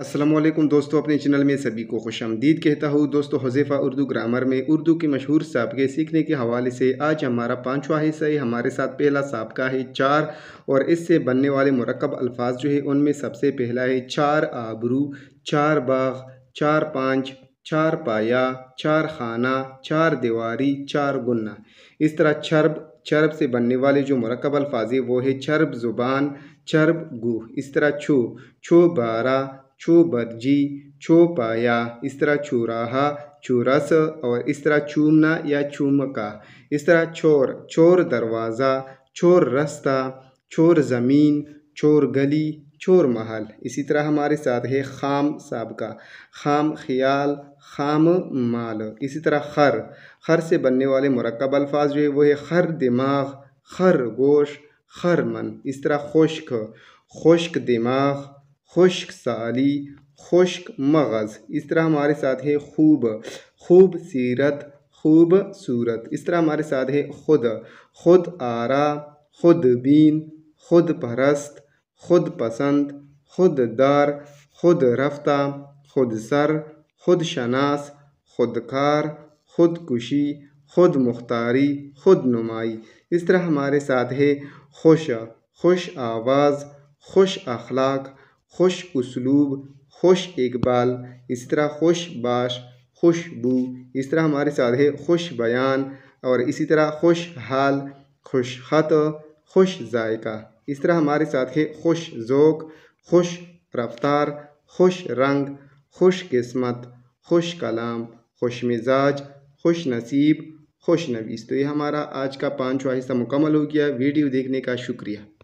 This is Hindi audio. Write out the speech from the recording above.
असलम दोस्तों अपने चैनल में सभी को खुश आमदीद कहता हूँ दोस्तों हज़ीफ़ा उर्दू ग्रामर में उर्दू के मशहूर सबके सीखने के हवाले से आज हमारा पाँचवा हिस्सा है हमारे साथ पहला सबका है चार और इससे बनने वाले मरकब अल्फाज जो है उनमें सबसे पहला है चार आबरू चार बाग चार पाँच चार पाया चार खाना चार दीवारी चार गुन्ना इस तरह चर्ब चर्ब से बनने वाले जो मरकब अल्फाज है वो है चर्ब ज़ुबान चर्ब गुह इस तरह छो छो बारह छो बदजी छो पाया इस तरह छू रहा और इस तरह चूमना या चूमका इस तरह छोर छोर दरवाज़ा छोर रास्ता छोर ज़मीन छोर गली छोर महल इसी तरह हमारे साथ है खाम सबका खाम ख्याल खाम माल इसी तरह खर खर से बनने वाले मरकब अल्फाज जो है वो है खर दिमाग खर गोश खर मन इस तरह खुश्क खुश्क दिमाग खुश्क साली खुश्क मगज़ इस तरह हमारे साथ है खूब खूब सीरत खूब सूरत इस तरह हमारे साथ है खुद खुद आरा खुद बीन खुद परस्त खुद पसंद खुद दार खुद रफ्ता खुद सर खुद शनास खुदकार खुद कुशी खुद मुख्तारी खुद नुमाई इस तरह हमारे साथ है खुश खुश आवाज़ खुश अखलाक खुश उसलूब खुश इकबाल इसी तरह खुश बाश खुशबू इस तरह हमारे साथ है खुश बयान और इसी तरह खुश हाल खुश खत खुश जायका इस तरह हमारे साथ है खुश जोक खुश रफ्तार खुश रंग खुश किस्मत खुश कलाम खुश मिजाज खुश नसीब खुश नवीस तो ये हमारा आज का पाँचवा हिस्सा मुकम्मल हो गया वीडियो देखने का शुक्रिया